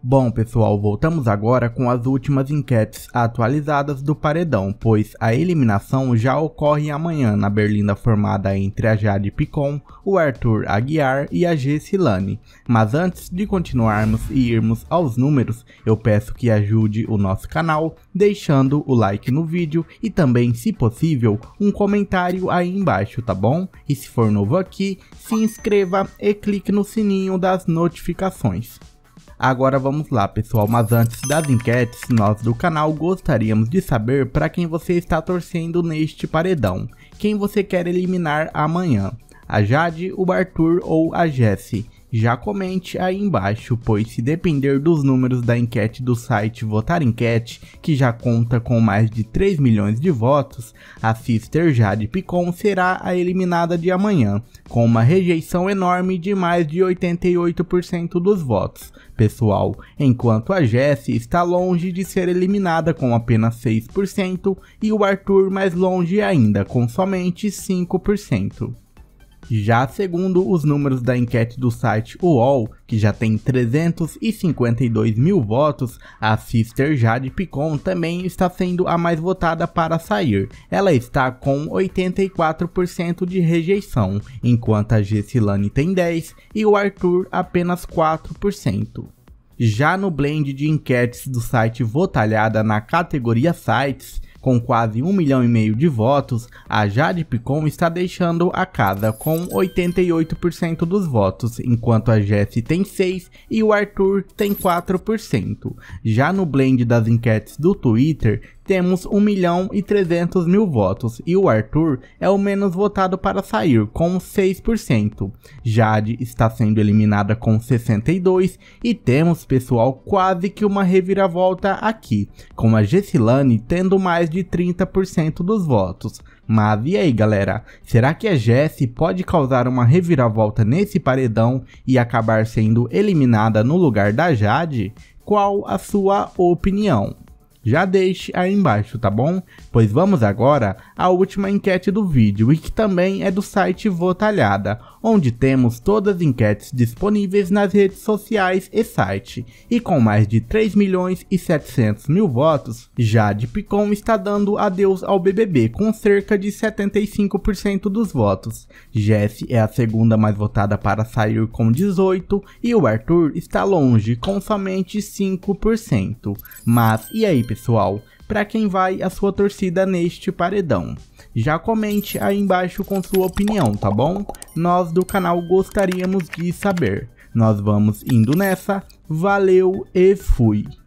Bom, pessoal, voltamos agora com as últimas enquetes atualizadas do paredão, pois a eliminação já ocorre amanhã na berlinda formada entre a Jade Picon, o Arthur Aguiar e a G. Silane. Mas antes de continuarmos e irmos aos números, eu peço que ajude o nosso canal deixando o like no vídeo e também, se possível, um comentário aí embaixo, tá bom? E se for novo aqui, se inscreva e clique no sininho das notificações. Agora vamos lá pessoal, mas antes das enquetes, nós do canal gostaríamos de saber para quem você está torcendo neste paredão, quem você quer eliminar amanhã, a Jade, o Arthur ou a Jessie. Já comente aí embaixo, pois se depender dos números da enquete do site Votar Enquete, que já conta com mais de 3 milhões de votos, a Sister Jade Picon será a eliminada de amanhã, com uma rejeição enorme de mais de 88% dos votos, pessoal, enquanto a Jessie está longe de ser eliminada com apenas 6% e o Arthur mais longe ainda, com somente 5%. Já segundo os números da enquete do site UOL, que já tem 352 mil votos, a Sister Jade Picon também está sendo a mais votada para sair. Ela está com 84% de rejeição, enquanto a Gessilane tem 10% e o Arthur apenas 4%. Já no blend de enquetes do site Votalhada na categoria Sites, com quase um milhão e meio de votos, a Jade Picon está deixando a casa com 88% dos votos, enquanto a Jesse tem 6% e o Arthur tem 4%. Já no blend das enquetes do Twitter, temos 1 milhão e 300 mil votos e o Arthur é o menos votado para sair, com 6%. Jade está sendo eliminada com 62% e temos, pessoal, quase que uma reviravolta aqui, com a Gessilane tendo mais de 30% dos votos. Mas e aí, galera? Será que a Jessie pode causar uma reviravolta nesse paredão e acabar sendo eliminada no lugar da Jade? Qual a sua opinião? já deixe aí embaixo, tá bom? Pois vamos agora à última enquete do vídeo e que também é do site Votalhada, onde temos todas as enquetes disponíveis nas redes sociais e site. E com mais de 3 milhões e 700 mil votos, Jade Picon está dando adeus ao BBB com cerca de 75% dos votos. Jesse é a segunda mais votada para sair com 18 e o Arthur está longe com somente 5%. Mas e aí pessoal? pessoal, para quem vai a sua torcida neste paredão. Já comente aí embaixo com sua opinião, tá bom? Nós do canal gostaríamos de saber. Nós vamos indo nessa, valeu e fui!